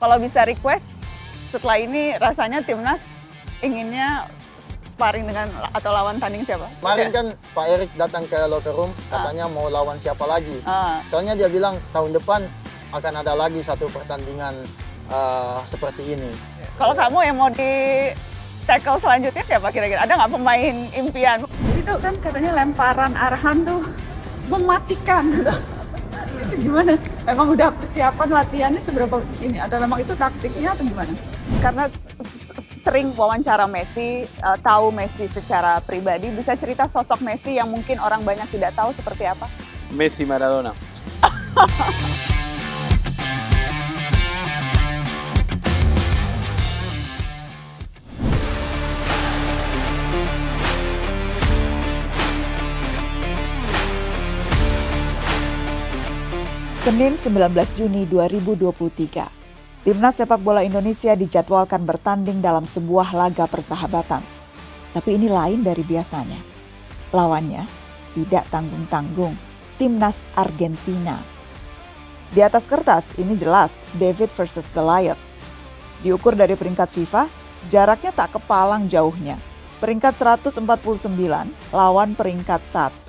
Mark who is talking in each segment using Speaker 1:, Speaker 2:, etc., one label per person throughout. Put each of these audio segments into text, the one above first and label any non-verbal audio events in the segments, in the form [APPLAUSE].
Speaker 1: kalau bisa request setelah ini rasanya timnas inginnya sparring dengan atau lawan tanding siapa?
Speaker 2: Kemarin okay. kan Pak Erik datang ke locker room ah. katanya ah. mau lawan siapa lagi. Ah. Soalnya dia bilang tahun depan akan ada lagi satu pertandingan uh, seperti ini.
Speaker 1: Kalau kamu yang mau di tackle selanjutnya siapa kira-kira? Ada nggak pemain impian? Itu kan katanya lemparan arhan tuh mematikan. [LAUGHS] itu gimana? Emang udah persiapan latihannya seberapa ini atau memang itu taktiknya atau gimana? Karena sering wawancara Messi, uh, tahu Messi secara pribadi, bisa cerita sosok Messi yang mungkin orang banyak tidak tahu seperti apa?
Speaker 3: Messi Maradona. [LAUGHS]
Speaker 4: Senin 19 Juni 2023, Timnas Sepak Bola Indonesia dijadwalkan bertanding dalam sebuah laga persahabatan. Tapi ini lain dari biasanya. Lawannya tidak tanggung-tanggung, Timnas Argentina. Di atas kertas ini jelas David versus Goliath. Diukur dari peringkat FIFA, jaraknya tak kepalang jauhnya. Peringkat 149 lawan peringkat 1.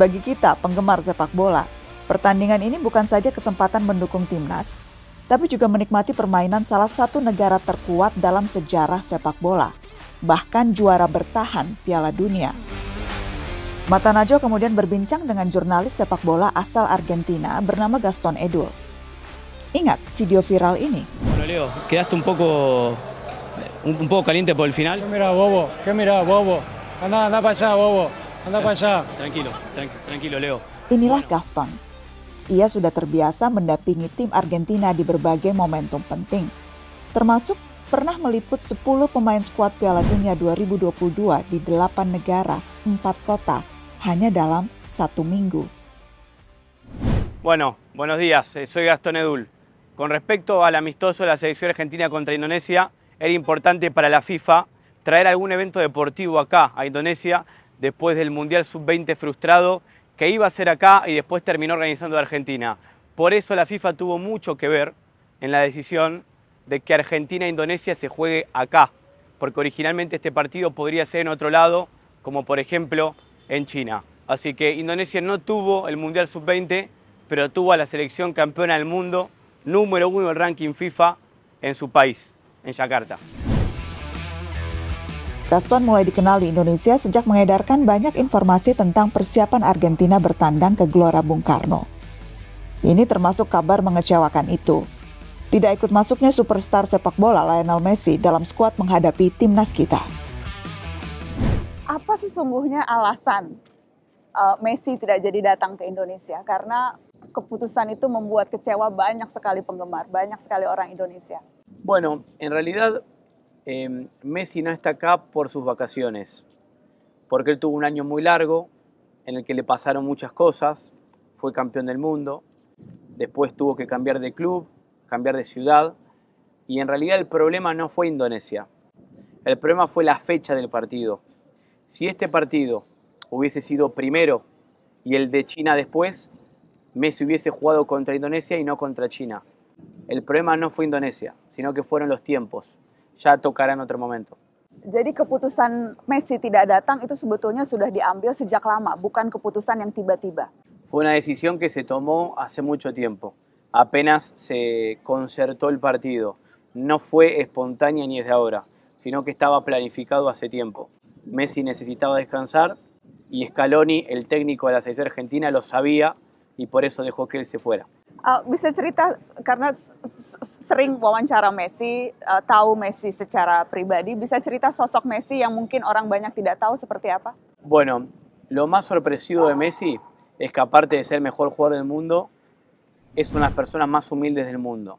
Speaker 4: Bagi kita penggemar sepak bola, Pertandingan ini bukan saja kesempatan mendukung timnas, tapi juga menikmati permainan salah satu negara terkuat dalam sejarah sepak bola, bahkan juara bertahan Piala Dunia. Mata Najo kemudian berbincang dengan jurnalis sepak bola asal Argentina bernama Gaston Edul. Ingat video viral
Speaker 3: ini. Leo, quedaste un poco un, poco caliente por el final. Mira, bobo,
Speaker 4: qué mira, bobo. Anda, anda para allá, bobo. Anda para allá.
Speaker 3: Tranquilo, tranquilo, Leo.
Speaker 4: Inilah Gaston, ia sudah terbiasa mendampingi tim Argentina di berbagai momentum penting, termasuk pernah meliput 10 pemain skuad Piala Dunia 2022 di 8 negara, 4 kota, hanya dalam satu minggu.
Speaker 3: Bueno, buenos días, soy Gastón Edul. Con respecto al amistoso de la selección argentina contra Indonesia, era importante para la FIFA traer algún evento deportivo acá, a Indonesia, después del Mundial Sub-20 frustrado que iba a ser acá y después terminó organizando Argentina. Por eso la FIFA tuvo mucho que ver en la decisión de que Argentina e Indonesia se juegue acá, porque originalmente este partido podría ser en otro lado, como por ejemplo en China. Así que Indonesia no tuvo el Mundial Sub-20, pero tuvo a la selección campeona del mundo, número uno del ranking FIFA en su país, en Yakarta.
Speaker 4: Gaston mulai dikenal di Indonesia sejak mengedarkan banyak informasi tentang persiapan Argentina bertandang ke Gelora Bung Karno. Ini termasuk kabar mengecewakan itu. Tidak ikut masuknya superstar sepak bola Lionel Messi dalam skuad menghadapi timnas kita.
Speaker 1: Apa sesungguhnya alasan uh, Messi tidak jadi datang ke Indonesia? Karena keputusan itu membuat kecewa banyak sekali penggemar, banyak sekali orang Indonesia.
Speaker 3: Bueno, en realidad Em, Messi no está acá por sus vacaciones, porque él tuvo un año muy largo en el que le pasaron muchas cosas, fue campeón del mundo, después tuvo que cambiar de club, cambiar de ciudad, y en realidad el problema no fue Indonesia, el problema fue la fecha del partido. Si este partido hubiese sido primero y el de China después, Messi hubiese jugado contra Indonesia y no contra China. El problema no fue Indonesia, sino que fueron los tiempos ya tocará en otro momento. Messi Fue una decisión que se tomó hace mucho tiempo. Apenas se concertó el partido. No fue espontánea ni es de ahora, sino que estaba planificado hace tiempo. Messi necesitaba descansar y Scaloni, el técnico de la selección argentina, lo sabía y por eso dejó que él se fuera.
Speaker 1: Uh, sering wawancara Messi, eh, Messi secara pribadi, bisa Messi yang mungkin orang banyak
Speaker 3: Bueno, lo más sorpresivo de Messi es que aparte de ser el mejor jugador del mundo, es una de las personas más humildes del mundo.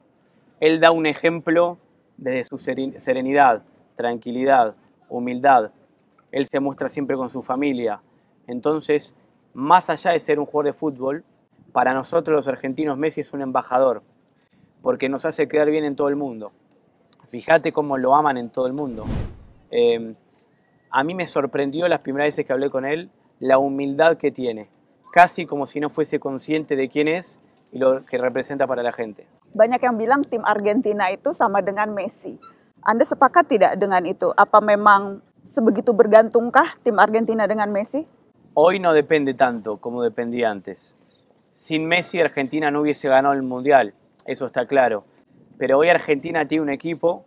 Speaker 3: Él da un ejemplo desde su serenidad, tranquilidad, humildad. Él se muestra siempre con su familia. Entonces, más allá de ser un jugador de fútbol, para nosotros los argentinos Messi es un embajador, porque nos hace quedar bien en todo el mundo. Fíjate cómo lo aman en todo el mundo. Em, a mí me sorprendió las primeras veces que hablé con él la humildad que tiene, casi como si no fuese consciente de quién es y lo que representa para la gente.
Speaker 1: Banyak yang bilang tim Argentina itu sama dengan Messi. Anda sepakat tidak dengan itu? Apa memang sebegitu bergantungkah tim Argentina dengan Messi?
Speaker 3: Hoy no depende tanto como dependía antes. Sin Messi Argentina no hubiese ganado el Mundial, eso está claro. Pero hoy Argentina tiene un equipo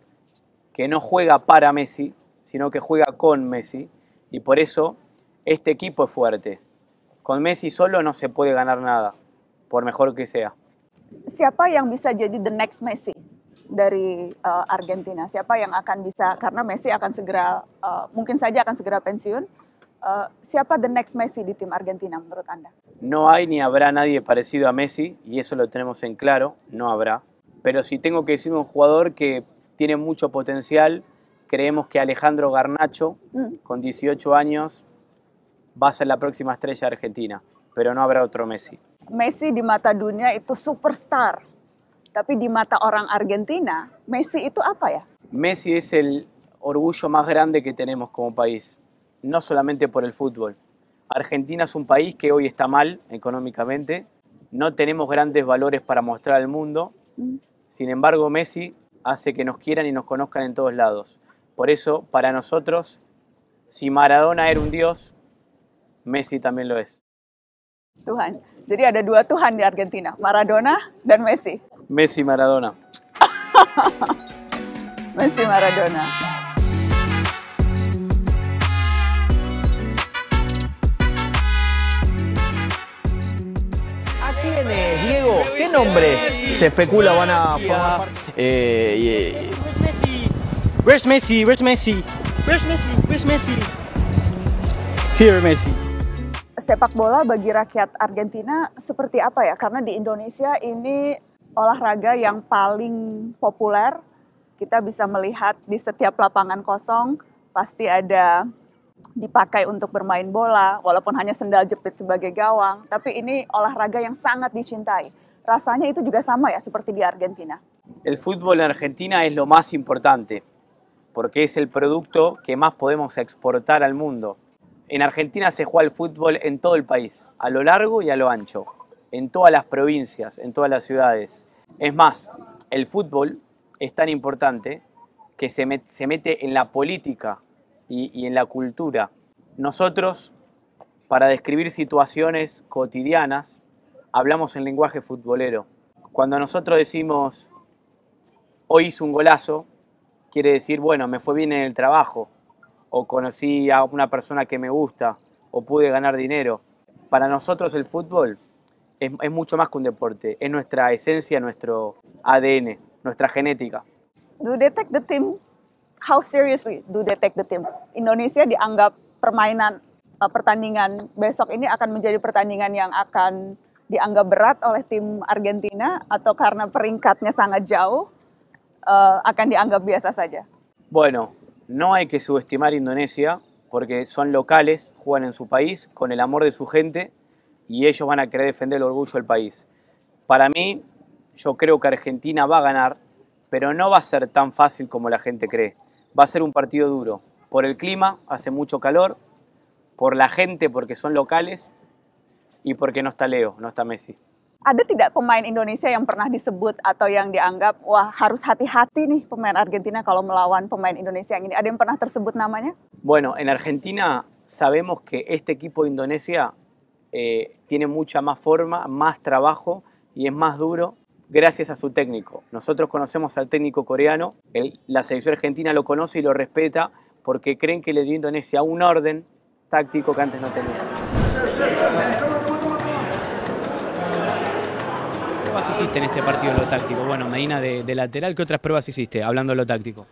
Speaker 3: que no juega para Messi, sino que juega con Messi. Y por eso este equipo es fuerte. Con Messi solo no se puede ganar nada, por mejor que sea.
Speaker 1: Siapa yang bisa jadi the next Messi dari uh, Argentina? Siapa yang akan bisa karena Messi akan segera uh, mungkin saja akan segera pensiun es eh, the next Messi de Argentina
Speaker 3: No hay ni habrá nadie parecido a Messi y eso lo tenemos en claro, no habrá. Pero si tengo que decir un jugador que tiene mucho potencial, creemos que Alejandro Garnacho, mm. con 18 años, va a ser la próxima estrella argentina, pero no habrá otro Messi.
Speaker 1: Messi di mata dunia itu superstar, tapi di mata orang Argentina, Messi itu apa ya?
Speaker 3: Messi es el orgullo más grande que tenemos como país no solamente por el fútbol. Argentina es un país que hoy está mal económicamente, no tenemos grandes valores para mostrar al mundo, mm. sin embargo Messi hace que nos quieran y nos conozcan en todos lados. Por eso, para nosotros, si Maradona era un dios, Messi también lo es.
Speaker 1: Tuhan. Diría de dos Tuhan de Argentina, Maradona y Messi.
Speaker 3: Messi Maradona.
Speaker 1: [LAUGHS] Messi Maradona.
Speaker 3: ¿Qué nombres se especula van a formar Eh, Where's eh, Messi? Where's Messi?
Speaker 2: Where's Messi? Where's Messi?
Speaker 3: Here Messi.
Speaker 1: Sepak bola bagi rakyat Argentina seperti apa ya? Karena di Indonesia ini olahraga yang paling populer. Kita bisa melihat di setiap lapangan kosong pasti ada dipakai untuk bermain bola, walaupun hanya sendal jepit sebagai gawang, tapi ini olahraga yang sangat dicintai.
Speaker 3: El fútbol en Argentina es lo más importante porque es el producto que más podemos exportar al mundo. En Argentina se juega el fútbol en todo el país, a lo largo y a lo ancho, en todas las provincias, en todas las ciudades. Es más, el fútbol es tan importante que se, mete en la política y en la cultura. Nosotros, para describir situaciones cotidianas, hablamos en lenguaje futbolero. Cuando nosotros decimos, hoy hice un golazo, quiere decir, bueno, me fue bien en el trabajo, o conocí a una persona que me gusta, o pude ganar dinero. Para nosotros el fútbol es, mucho más que un deporte, es nuestra esencia, nuestro ADN, nuestra genética
Speaker 1: Do they the team? How seriously do the team? Indonesia dianggap permainan eh, pertandingan besok ini akan menjadi pertandingan yang akan Argentina karena
Speaker 3: Bueno, no hay que subestimar Indonesia porque son locales, juegan en su país con el amor de su gente y ellos van a querer defender el orgullo del país. Para mí, yo creo que Argentina va a ganar, pero no va a ser tan fácil como la gente cree. Va a ser un partido duro. Por el clima, hace mucho calor, por la gente, porque son locales, y por qué no está Leo, no está Messi.
Speaker 1: Ada tidak pemain Indonesia yang pernah disebut atau yang dianggap wah harus hati-hati nih pemain Argentina kalau melawan pemain Indonesia yang ini? Ada yang pernah tersebut namanya?
Speaker 3: Bueno, en Argentina sabemos que este equipo de Indonesia eh, tiene mucha más forma, más trabajo y es más duro gracias a su técnico. Nosotros conocemos al técnico coreano, la selección argentina lo conoce y lo respeta porque creen que le dio Indonesia un orden táctico que antes no tenía. pruebas hiciste en este partido lo táctico? Bueno, Medina de, lateral, ¿qué otras pruebas hiciste hablando de lo táctico?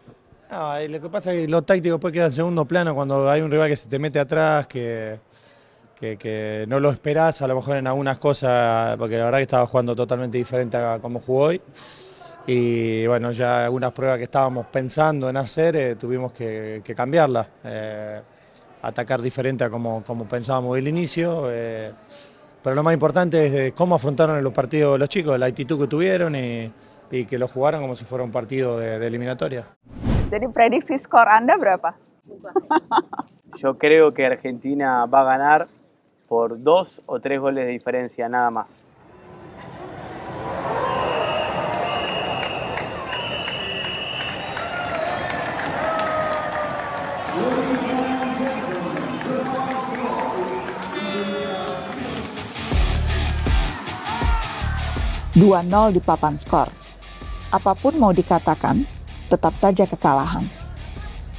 Speaker 3: lo que pasa es que lo táctico puede queda en segundo plano cuando hay un rival que se te mete atrás, que, no lo esperás, a lo mejor en algunas cosas, porque la verdad que estaba jugando totalmente diferente a como jugó hoy. Y bueno, ya algunas pruebas que estábamos pensando en hacer, eh, tuvimos que, cambiarlas. Eh, atacar diferente a como, como pensábamos el inicio. Eh, pero lo más importante es eh, cómo afrontaron los partidos los chicos, la actitud que tuvieron y, que lo jugaron como si fuera un partido de, eliminatoria.
Speaker 1: Jadi prediksi skor Anda
Speaker 3: Yo creo que Argentina va a ganar por dos o tres goles de diferencia, nada más.
Speaker 4: 2-0 di papan skor. Apapun mau dikatakan, tetap saja kekalahan.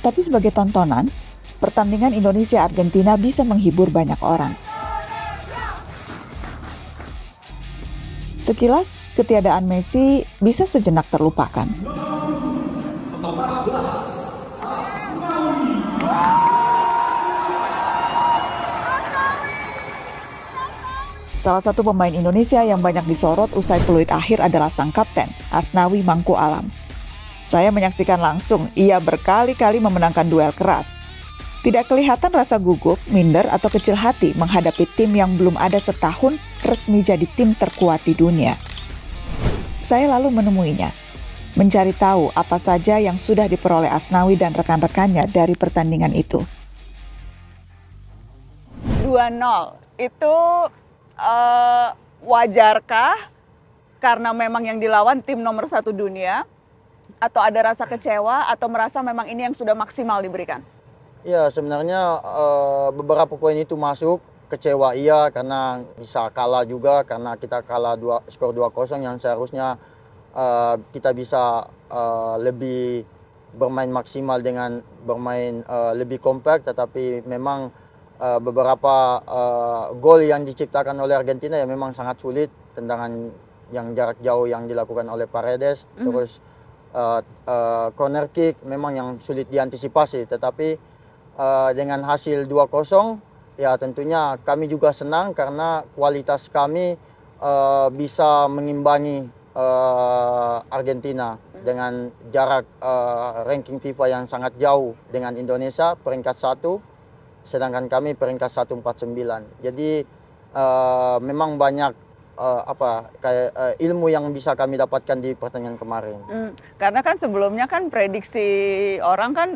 Speaker 4: Tapi sebagai tontonan, pertandingan Indonesia-Argentina bisa menghibur banyak orang. Sekilas, ketiadaan Messi bisa sejenak terlupakan. Salah satu pemain Indonesia yang banyak disorot usai peluit akhir adalah sang kapten, Asnawi Mangku Alam. Saya menyaksikan langsung ia berkali-kali memenangkan duel keras. Tidak kelihatan rasa gugup, minder, atau kecil hati menghadapi tim yang belum ada setahun resmi jadi tim terkuat di dunia. Saya lalu menemuinya, mencari tahu apa saja yang sudah diperoleh Asnawi dan rekan-rekannya dari pertandingan itu.
Speaker 1: 2-0 itu uh, wajarkah karena memang yang dilawan tim nomor satu dunia atau ada rasa kecewa atau merasa memang ini yang sudah maksimal diberikan?
Speaker 2: Ya sebenarnya uh, beberapa poin itu masuk kecewa iya karena bisa kalah juga karena kita kalah dua skor 2-0 yang seharusnya uh, kita bisa uh, lebih bermain maksimal dengan bermain uh, lebih kompak tetapi memang Eh, beberapa uh, gol yang diciptakan oleh Argentina ya memang sangat sulit tendangan yang jarak jauh yang dilakukan oleh Paredes mm-hmm. terus uh, uh, corner kick memang yang sulit diantisipasi tetapi uh, dengan hasil 2-0 ya tentunya kami juga senang karena kualitas kami uh, bisa mengimbangi uh, Argentina mhm. dengan jarak uh, ranking FIFA yang sangat jauh dengan Indonesia peringkat satu sedangkan kami peringkat 149. Jadi uh, memang banyak uh, apa kayak uh, ilmu yang bisa kami dapatkan di pertandingan kemarin.
Speaker 1: Hmm, karena kan sebelumnya kan prediksi orang kan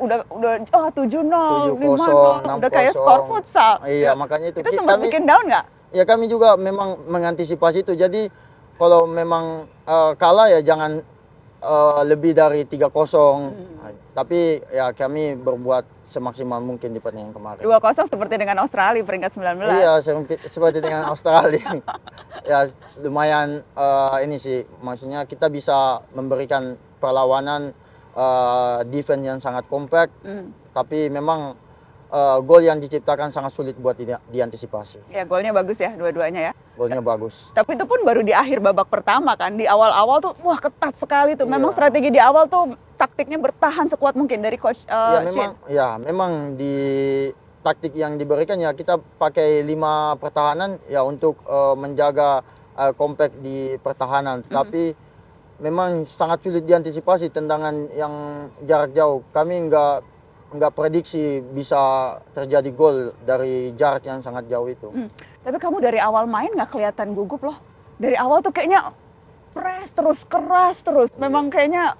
Speaker 1: udah udah oh 7-0, 5-0, udah kayak skor futsal. Iya, ya, makanya itu. Itu sempat kami,
Speaker 2: bikin down nggak? Ya kami juga memang mengantisipasi itu. Jadi kalau memang uh, kalah ya jangan uh, lebih dari 3-0. Hmm. Nah, tapi ya kami berbuat semaksimal mungkin di pertandingan kemarin.
Speaker 1: dua kosong seperti dengan Australia peringkat 19. Iya,
Speaker 2: seperti dengan Australia. [LAUGHS] ya lumayan uh, ini sih maksudnya kita bisa memberikan perlawanan uh, defense yang sangat kompak. Mm. Tapi memang uh, gol yang diciptakan sangat sulit buat di, diantisipasi.
Speaker 1: Ya, golnya bagus ya dua-duanya ya.
Speaker 2: Golnya bagus.
Speaker 1: Tapi itu pun baru di akhir babak pertama kan. Di awal-awal tuh wah ketat sekali tuh. Iya. Memang yeah. strategi di awal tuh taktiknya bertahan sekuat mungkin dari coach uh, ya eh, memang
Speaker 2: Shin. ya memang di taktik yang diberikan ya kita pakai lima pertahanan ya untuk uh, menjaga uh, eh, compact di pertahanan mm-hmm. tapi memang sangat sulit diantisipasi tendangan yang jarak jauh kami nggak nggak prediksi bisa terjadi gol dari jarak yang sangat jauh itu
Speaker 1: mm. tapi kamu dari awal main nggak kelihatan gugup loh dari awal tuh kayaknya press terus keras terus iya. memang kayaknya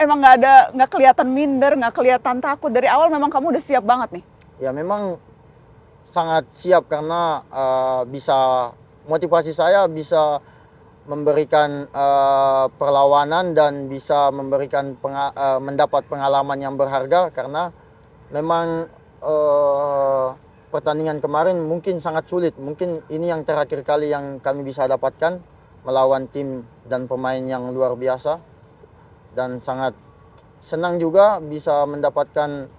Speaker 1: emang nggak ada nggak kelihatan minder nggak kelihatan takut dari awal memang kamu udah siap banget nih
Speaker 2: ya memang sangat siap karena uh, bisa motivasi saya bisa memberikan uh, perlawanan dan bisa memberikan penga uh, mendapat pengalaman yang berharga karena memang uh, pertandingan kemarin mungkin sangat sulit mungkin ini yang terakhir kali yang kami bisa dapatkan melawan tim dan pemain yang luar biasa dan sangat senang juga bisa mendapatkan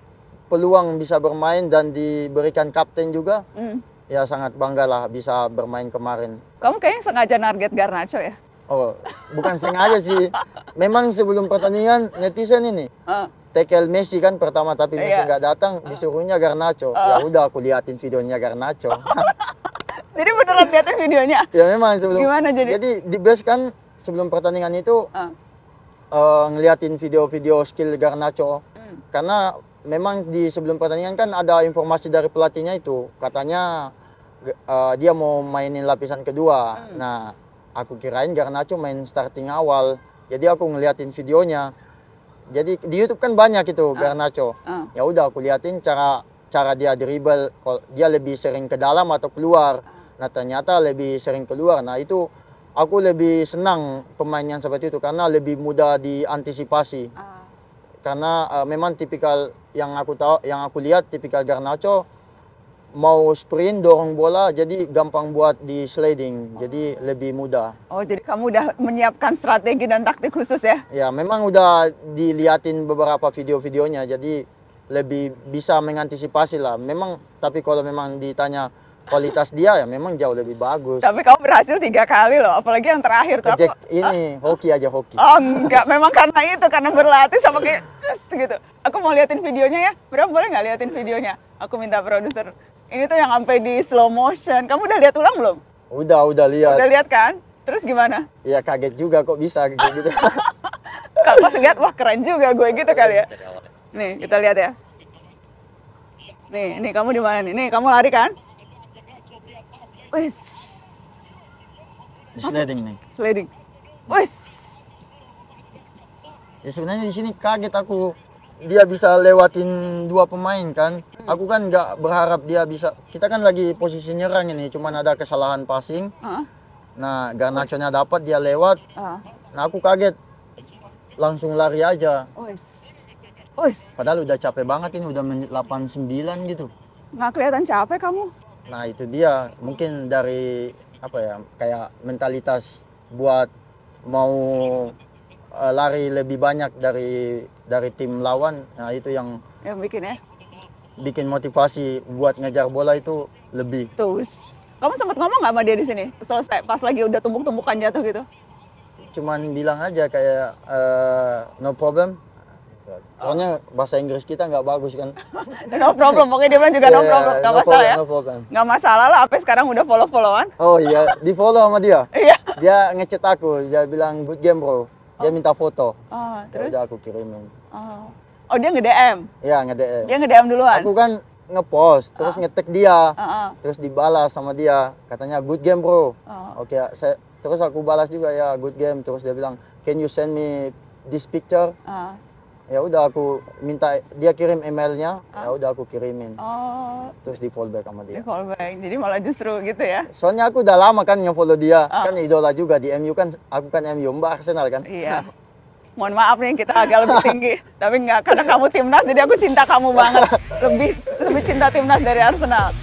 Speaker 2: peluang bisa bermain dan diberikan kapten juga. Mm. Ya sangat bangga lah bisa bermain kemarin.
Speaker 1: Kamu kayaknya sengaja target Garnacho ya?
Speaker 2: Oh, bukan sengaja sih. Memang sebelum pertandingan netizen ini uh. tekel Messi kan pertama tapi Messi iya. nggak yeah. datang disuruhnya Garnacho. Uh. Ya udah aku liatin videonya Garnacho.
Speaker 1: [LAUGHS] jadi beneran liatin videonya? ya memang sebelum. Gimana jadi?
Speaker 2: Jadi di kan sebelum pertandingan itu uh uh, ngeliatin video-video skill Garnacho hmm. karena memang di sebelum pertandingan kan ada informasi dari pelatihnya itu katanya uh, dia mau mainin lapisan kedua hmm. nah aku kirain Garnacho main starting awal jadi aku ngeliatin videonya jadi di YouTube kan banyak itu uh. Garnacho uh. ya udah aku liatin cara cara dia dribble dia lebih sering ke dalam atau keluar ah. nah ternyata lebih sering keluar nah itu aku lebih senang pemain yang seperti itu karena lebih mudah diantisipasi. Uh. Karena uh, memang tipikal yang aku tahu, yang aku lihat tipikal Garnacho mau sprint dorong bola jadi gampang buat di sliding. Oh. Jadi ah. lebih mudah.
Speaker 1: Oh, jadi kamu udah menyiapkan strategi dan taktik khusus ya?
Speaker 2: Ya, memang udah diliatin beberapa video-videonya jadi lebih bisa mengantisipasi lah. Memang tapi kalau memang ditanya kualitas dia ya memang jauh lebih bagus. Tapi
Speaker 1: kamu berhasil tiga kali loh, apalagi yang terakhir tuh. aku...
Speaker 2: ini hoki aja hoki.
Speaker 1: Oh enggak, memang karena itu karena berlatih sama kayak gitu. Aku mau liatin videonya ya, Bram boleh nggak liatin videonya? Aku minta produser. Ini tuh yang sampai di slow motion. Kamu udah lihat ulang belum?
Speaker 2: Udah, udah lihat. Udah lihat
Speaker 1: kan? Terus gimana?
Speaker 2: Iya kaget juga kok bisa gitu. -gitu.
Speaker 1: [LAUGHS] Kalau pas lihat wah keren juga gue gitu kali ya. Nih kita lihat ya. Nih, nih kamu di mana nih? Nih kamu lari kan? Wes.
Speaker 2: Di sliding nih. Sliding. Wes. Ya sebenarnya di sini kaget aku dia bisa lewatin dua pemain kan. Hmm. Aku kan nggak berharap dia bisa. Kita kan lagi posisi nyerang ini, cuman ada kesalahan passing. Uh. Nah, Garnachonya dapat dia lewat. Uh. Nah, aku kaget. Langsung lari aja. Wes. Wes. Padahal udah capek banget ini, udah menit 89 gitu.
Speaker 1: Nggak kelihatan capek kamu.
Speaker 2: Nah itu dia mungkin dari apa ya kayak mentalitas buat mau uh, lari lebih banyak dari dari tim lawan. Nah itu yang yang bikin ya bikin motivasi buat ngejar bola itu lebih. Terus
Speaker 1: kamu sempat ngomong nggak sama dia di sini selesai
Speaker 2: pas lagi udah tumbuk-tumbukan jatuh gitu? Cuman bilang aja kayak uh, no problem Kan. Soalnya bahasa Inggris kita nggak bagus kan.
Speaker 1: [LAUGHS] no problem, pokoknya dia bilang juga yeah, no iya, problem, nggak no masalah problem, ya. No problem. Nggak masalah lah, apa sekarang udah follow followan?
Speaker 2: Oh iya, di follow sama dia. [LAUGHS] Iya. dia ngechat aku, dia bilang good game bro. Dia oh. minta foto.
Speaker 1: Oh, ya terus? udah
Speaker 2: aku kirimin. Oh. Oh dia nge-DM? Iya nge-DM. Dia nge-DM duluan? Aku kan nge post terus nge ah. ngetek dia, Oh. terus dibalas sama dia. Katanya good game bro. Oh. Oke, ya, saya, terus aku balas juga ya good game. Terus dia bilang, can you send me this picture? Oh ya udah aku minta dia kirim emailnya ah. ya udah aku kirimin
Speaker 1: oh.
Speaker 2: terus di fallback sama dia
Speaker 1: di fallback jadi malah justru gitu ya
Speaker 2: soalnya aku udah lama kan follow dia ah. kan idola juga di MU kan aku kan MU mbak Arsenal kan iya
Speaker 1: mohon maaf nih kita agak lebih tinggi [LAUGHS] tapi nggak karena kamu timnas jadi aku cinta kamu banget lebih lebih cinta timnas dari Arsenal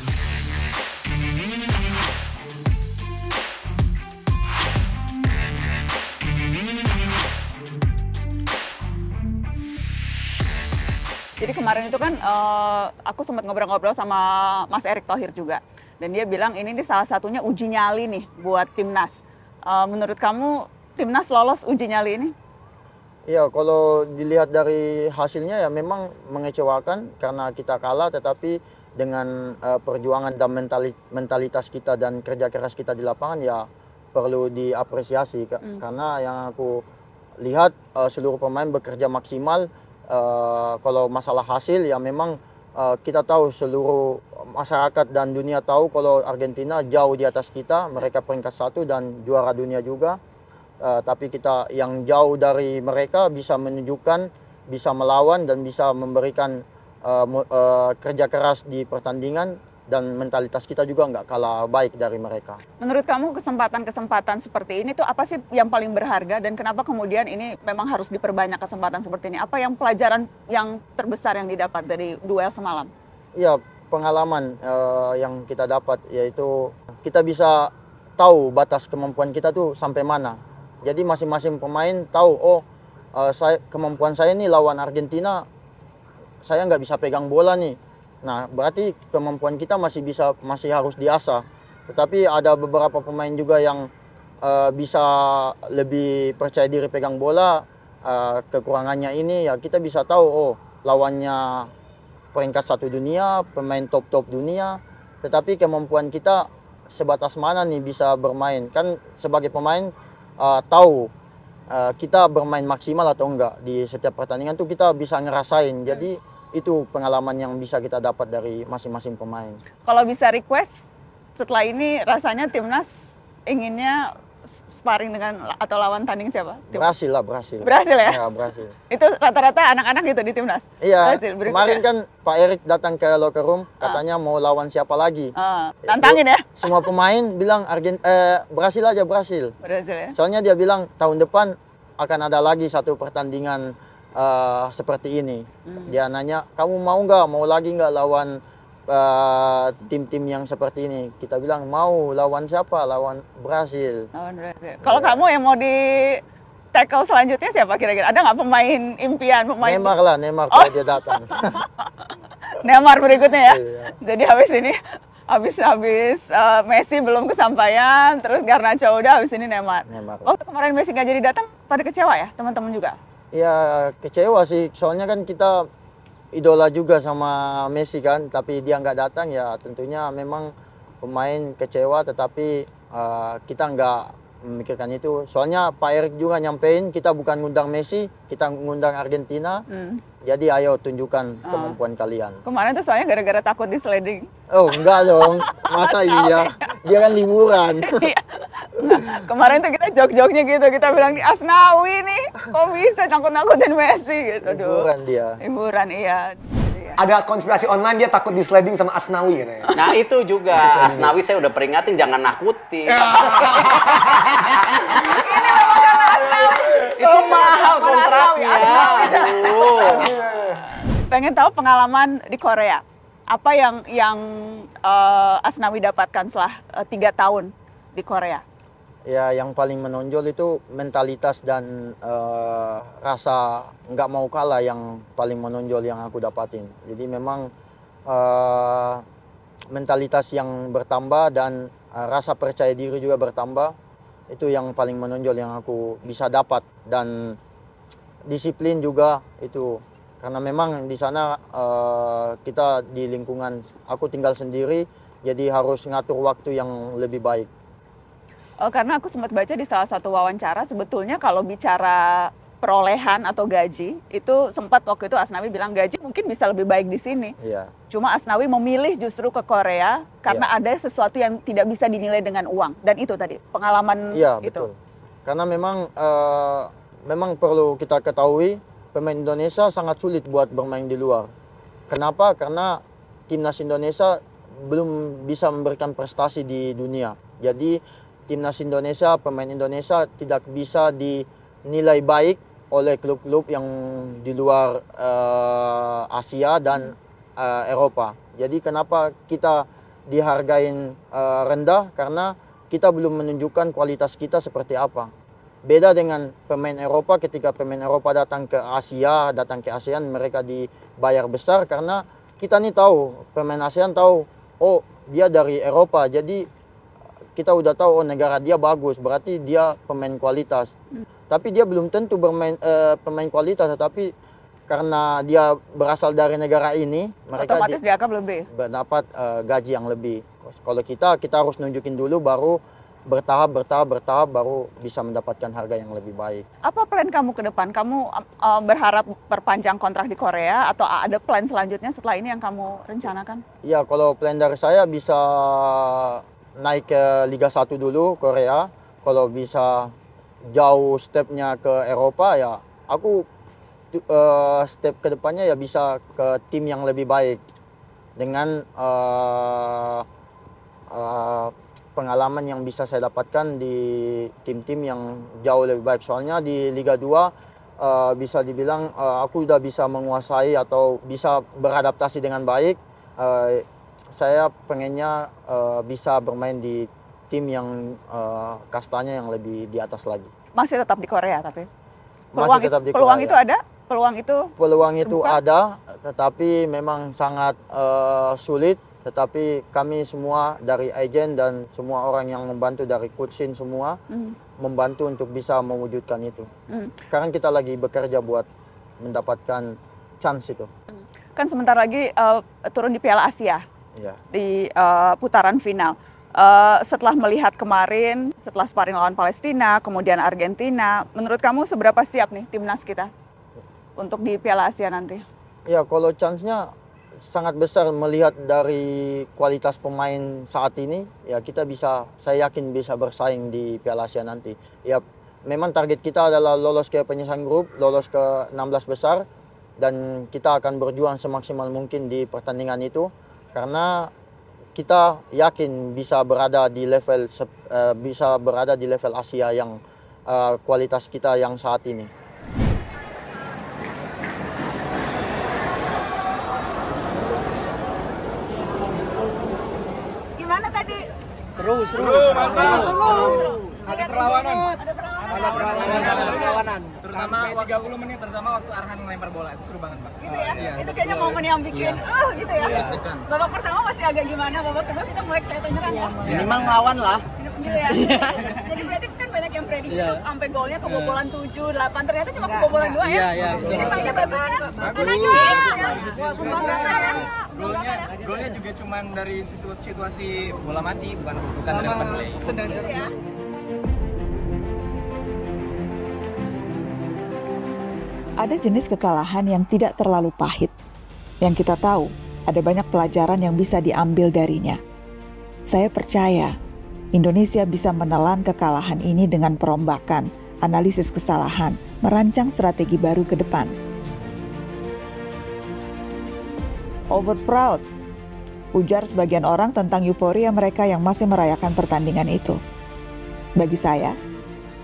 Speaker 1: Jadi kemarin itu kan uh, aku sempat ngobrol-ngobrol sama Mas Erick Thohir juga. Dan dia bilang ini nih salah satunya uji nyali nih buat timnas. Uh, menurut kamu timnas lolos uji nyali ini?
Speaker 2: Ya kalau dilihat dari hasilnya ya memang mengecewakan karena kita kalah tetapi dengan uh, perjuangan dan mentalitas kita dan kerja keras kita di lapangan ya perlu diapresiasi hmm. karena yang aku lihat uh, seluruh pemain bekerja maksimal Eh, kalau masalah hasil ya memang uh, kita tahu seluruh masyarakat dan dunia tahu kalau Argentina jauh di atas kita, mereka peringkat satu dan juara dunia juga. Uh, tapi kita yang jauh dari mereka bisa menunjukkan, bisa melawan dan bisa memberikan uh, uh, kerja keras di pertandingan dan mentalitas kita juga nggak kalah baik dari mereka.
Speaker 1: Menurut kamu kesempatan-kesempatan seperti ini tuh apa sih yang paling berharga dan kenapa kemudian ini memang harus diperbanyak kesempatan seperti ini? Apa yang pelajaran yang terbesar yang didapat dari duel semalam?
Speaker 2: Ya pengalaman uh, yang kita dapat yaitu kita bisa tahu batas kemampuan kita tuh sampai mana. Jadi masing-masing pemain tahu oh uh, saya kemampuan saya ini lawan Argentina saya nggak bisa pegang bola nih Nah, berarti kemampuan kita masih bisa masih harus diasah. Tetapi ada beberapa pemain juga yang uh, bisa lebih percaya diri pegang bola. Uh, kekurangannya ini ya kita bisa tahu oh lawannya peringkat satu dunia, pemain top-top dunia. Tetapi kemampuan kita sebatas mana nih bisa bermain? Kan sebagai pemain uh, tahu kita bermain maksimal atau enggak di setiap pertandingan tuh kita bisa ngerasain. Jadi itu pengalaman yang bisa kita dapat dari masing-masing pemain.
Speaker 1: Kalau bisa request setelah ini rasanya timnas inginnya sparring dengan atau lawan tanding siapa? Tim?
Speaker 2: Brasil lah, berhasil. Berhasil ya? ya berhasil.
Speaker 1: itu rata-rata anak-anak gitu di timnas? Iya, Berhasil, kemarin
Speaker 2: kan Pak Erik datang ke locker room, ah. katanya uh. mau lawan siapa lagi. Uh. Tantangin ya? Semua pemain bilang Argent eh, berhasil aja, berhasil.
Speaker 1: Berhasil. ya? Soalnya
Speaker 2: dia bilang tahun depan akan ada lagi satu pertandingan uh, seperti ini. Hmm. Dia nanya, kamu mau nggak, mau lagi nggak lawan tim eh, tim-tim yang seperti ini? Kita bilang mau. Lawan siapa? Lawan Brasil. Lawan
Speaker 1: Brasil. Kalau iya. kamu yang mau di tackle selanjutnya siapa kira-kira? Ada nggak pemain impian? Pemain Neymar lah,
Speaker 2: Neymar oh. kalau dia datang.
Speaker 1: [LAUGHS] Neymar berikutnya ya. Iya. Jadi habis ini habis habis uh, Messi belum kesampaian, terus Garnacho udah habis ini Neymar. Waktu Oh kemarin Messi nggak jadi datang, pada kecewa ya teman-teman juga?
Speaker 2: Ya kecewa sih, soalnya kan kita idola juga sama Messi kan, tapi dia nggak datang ya tentunya memang pemain kecewa, tetapi uh, kita nggak memikirkan itu. Soalnya Pak Erik juga nyampein kita bukan ngundang Messi, kita ngundang Argentina. Hmm. Jadi ayo tunjukkan uh. kemampuan kalian.
Speaker 1: Kemarin tuh soalnya gara-gara takut di sliding.
Speaker 2: Oh enggak dong, [LAUGHS] masa iya? Dia kan liburan. [LAUGHS] Iya.
Speaker 1: Nah, kemarin tuh kita jog-jognya gitu, kita bilang di Asnawi nih, kok bisa takut-takutin Messi gitu. Liburan dia. Liburan iya.
Speaker 5: Ada konspirasi online dia takut di sliding sama
Speaker 3: Asnawi ya? Nah itu juga, Asnawi saya udah peringatin jangan nakutin.
Speaker 1: [LAUGHS] itu oh, mahal kontraknya. Pengen tahu pengalaman di Korea. Apa yang yang uh, Asnawi dapatkan setelah eh, tiga uh, tahun di Korea?
Speaker 2: Ya, yang paling menonjol itu mentalitas dan uh, rasa nggak mau kalah yang paling menonjol yang aku dapatin. Jadi memang uh, mentalitas yang bertambah dan uh, rasa percaya diri juga bertambah itu yang paling menonjol yang aku bisa dapat dan disiplin juga itu karena memang di sana uh, kita di lingkungan aku tinggal sendiri jadi harus ngatur waktu yang lebih baik.
Speaker 1: Oh, karena aku sempat baca di salah satu wawancara sebetulnya kalau bicara perolehan atau gaji itu sempat waktu itu Asnawi bilang gaji mungkin bisa lebih baik di sini. Iya. Cuma Asnawi memilih justru ke Korea karena iya. ada sesuatu yang tidak bisa dinilai dengan uang dan itu tadi pengalaman iya, itu. Betul.
Speaker 2: Karena memang uh, memang perlu kita ketahui pemain Indonesia sangat sulit buat bermain di luar. Kenapa? Karena timnas Indonesia belum bisa memberikan prestasi di dunia. Jadi timnas Indonesia, pemain Indonesia tidak bisa dinilai baik oleh klub-klub yang di luar uh, Asia dan uh, Eropa. Jadi kenapa kita dihargain uh, rendah karena kita belum menunjukkan kualitas kita seperti apa. Beda dengan pemain Eropa ketika pemain Eropa datang ke Asia, datang ke ASEAN mereka dibayar besar karena kita nih tahu pemain ASEAN tahu oh dia dari Eropa jadi kita udah tahu oh negara dia bagus berarti dia pemain kualitas tapi dia belum tentu bermain uh, pemain kualitas tetapi karena dia berasal dari negara ini mereka otomatis di, dia akan lebih mendapat uh, eh, gaji yang lebih kalau kita kita harus nunjukin dulu baru bertahap bertahap bertahap baru bisa mendapatkan harga yang lebih baik.
Speaker 1: Apa plan kamu ke depan? Kamu uh, berharap perpanjang kontrak di Korea atau ada plan selanjutnya setelah ini yang kamu rencanakan?
Speaker 2: Ya, kalau plan dari saya bisa naik ke Liga 1 dulu Korea. Kalau bisa jauh stepnya ke Eropa ya aku uh, step kedepannya ya bisa ke tim yang lebih baik dengan uh, uh, pengalaman yang bisa saya dapatkan di tim-tim yang jauh lebih baik soalnya di Liga 2 Uh, bisa dibilang uh, aku sudah bisa menguasai atau bisa beradaptasi dengan baik. Uh, saya pengennya uh, bisa bermain di tim yang uh, kastanya yang lebih di atas lagi.
Speaker 1: Masih tetap di Korea tapi
Speaker 2: peluang, Masih tetap di peluang Korea. itu ada? Peluang itu? Peluang itu terbuka? ada, tetapi memang sangat uh, sulit. Tetapi kami semua dari agen dan semua orang yang membantu dari kutsin semua mm. membantu untuk bisa mewujudkan itu. Mm. Sekarang kita lagi bekerja buat mendapatkan chance itu. Hmm.
Speaker 1: Kan sebentar lagi uh, turun di Piala Asia yeah. di uh, putaran final Uh, setelah melihat kemarin, setelah sparring lawan Palestina, kemudian Argentina, menurut kamu seberapa siap nih timnas kita untuk di Piala Asia nanti?
Speaker 2: Ya, kalau chance-nya sangat besar melihat dari kualitas pemain saat ini, ya kita bisa, saya yakin bisa bersaing di Piala Asia nanti. Ya, memang target kita adalah lolos ke penyesuaian grup, lolos ke 16 besar, dan kita akan berjuang semaksimal mungkin di pertandingan itu, karena kita yakin bisa berada di level uh, bisa berada di level Asia yang uh, kualitas kita yang saat ini.
Speaker 1: Gimana tadi?
Speaker 4: Seru, seru, seru, seru. Ada perlawanan. Ada perlawanan. Ada perlawanan.
Speaker 5: Ada
Speaker 4: perlawanan.
Speaker 5: Ada perlawanan terutama waktu 30 menit terutama waktu
Speaker 1: Arhan melempar bola
Speaker 5: itu seru banget pak gitu ya, iya. itu kayaknya momen yang bikin iya. uh gitu ya iya.
Speaker 1: babak pertama masih agak gimana babak kedua kita mulai kelihatan nyerang ya iya, minimal iya. lawan lah gitu ya iya. jadi berarti kan banyak yang prediksi yeah. tuh sampai golnya kebobolan tujuh delapan ternyata cuma kebobolan dua ya jadi pasti bagus kan bagus ya? ya? golnya
Speaker 4: golnya juga
Speaker 5: cuma dari situasi bola mati bukan bukan dari open play
Speaker 4: Ada jenis kekalahan yang tidak terlalu pahit. Yang kita tahu, ada banyak pelajaran yang bisa diambil darinya. Saya percaya Indonesia bisa menelan kekalahan ini dengan perombakan, analisis kesalahan, merancang strategi baru ke depan. Overproud, ujar sebagian orang tentang euforia mereka yang masih merayakan pertandingan itu. Bagi saya,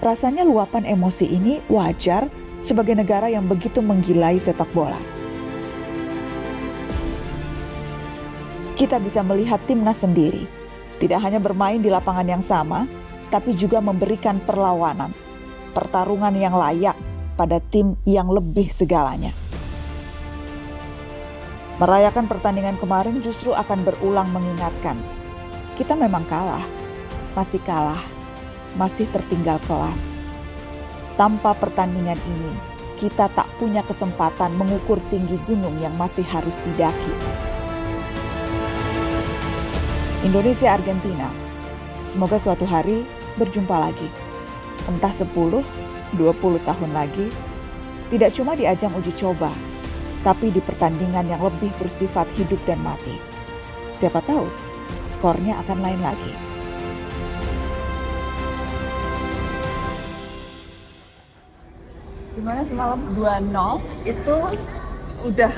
Speaker 4: rasanya luapan emosi ini wajar sebagai negara yang begitu menggilai sepak bola. Kita bisa melihat timnas sendiri, tidak hanya bermain di lapangan yang sama, tapi juga memberikan perlawanan, pertarungan yang layak pada tim yang lebih segalanya. Merayakan pertandingan kemarin justru akan berulang mengingatkan, kita memang kalah, masih kalah, masih tertinggal kelas tanpa pertandingan ini, kita tak punya kesempatan mengukur tinggi gunung yang masih harus didaki. Indonesia Argentina. Semoga suatu hari berjumpa lagi. Entah 10, 20 tahun lagi, tidak cuma di ajang uji coba, tapi di pertandingan yang lebih bersifat hidup dan mati. Siapa tahu, skornya akan lain lagi.
Speaker 1: gimana semalam 2-0 itu udah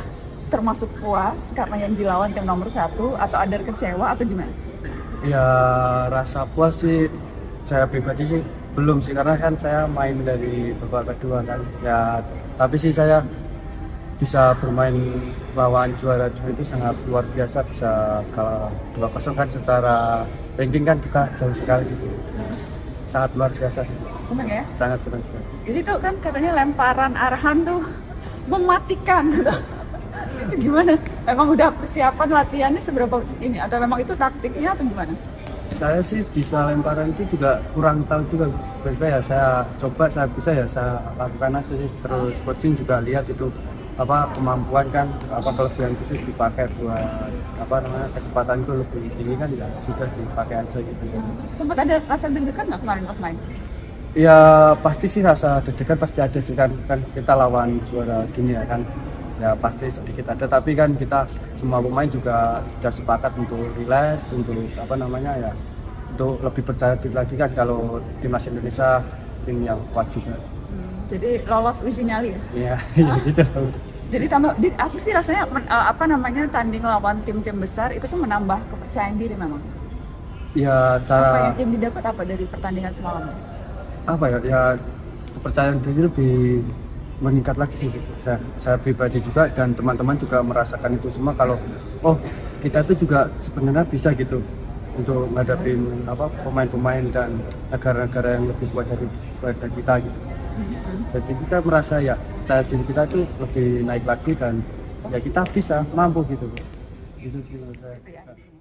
Speaker 1: termasuk puas karena yang dilawan tim nomor satu atau ada kecewa atau gimana?
Speaker 5: Ya rasa puas sih saya pribadi sih belum sih karena kan saya main dari babak kedua kan ya tapi sih saya bisa bermain lawan juara dua itu sangat luar biasa bisa kalau 2-0 kan secara ranking kan kita jauh sekali gitu sangat luar biasa sih. Senang ya? Sangat senang sekali.
Speaker 1: Jadi tuh kan katanya lemparan arahan tuh mematikan. Gitu. itu gimana? Emang udah persiapan latihannya seberapa ini atau memang itu taktiknya atau gimana?
Speaker 5: Saya sih bisa lemparan itu juga kurang tahu juga sebenarnya ya saya coba saya bisa ya saya lakukan aja sih terus coaching juga lihat itu apa kemampuan kan apa kelebihan khusus dipakai buat apa namanya kesempatan itu lebih tinggi kan ya sudah dipakai aja gitu
Speaker 1: sempat ada rasa deg-degan nggak kemarin pas main
Speaker 5: ya pasti sih rasa deg-degan pasti ada sih kan kan kita lawan juara dunia kan ya pasti sedikit ada tapi kan kita semua pemain juga sudah sepakat untuk relax untuk apa namanya ya untuk lebih percaya diri lagi kan kalau timnas Indonesia tim yang kuat juga
Speaker 1: hmm, jadi lolos uji nyali ya?
Speaker 5: Iya, [LAUGHS] iya gitu
Speaker 1: jadi tambah jadi aku sih rasanya men, uh, apa namanya tanding lawan tim-tim besar itu tuh menambah kepercayaan diri memang
Speaker 5: ya cara apa yang, yang
Speaker 1: didapat apa dari pertandingan semalam
Speaker 5: apa ya ya kepercayaan diri lebih meningkat lagi sih saya, saya pribadi juga dan teman-teman juga merasakan itu semua kalau oh kita itu juga sebenarnya bisa gitu untuk menghadapi apa pemain-pemain dan negara-negara yang lebih kuat dari, dari kita gitu jadi kita merasa ya saya diri kita itu
Speaker 4: lebih naik lagi dan ya kita bisa mampu gitu
Speaker 5: gitu sih menurut saya gitu ya.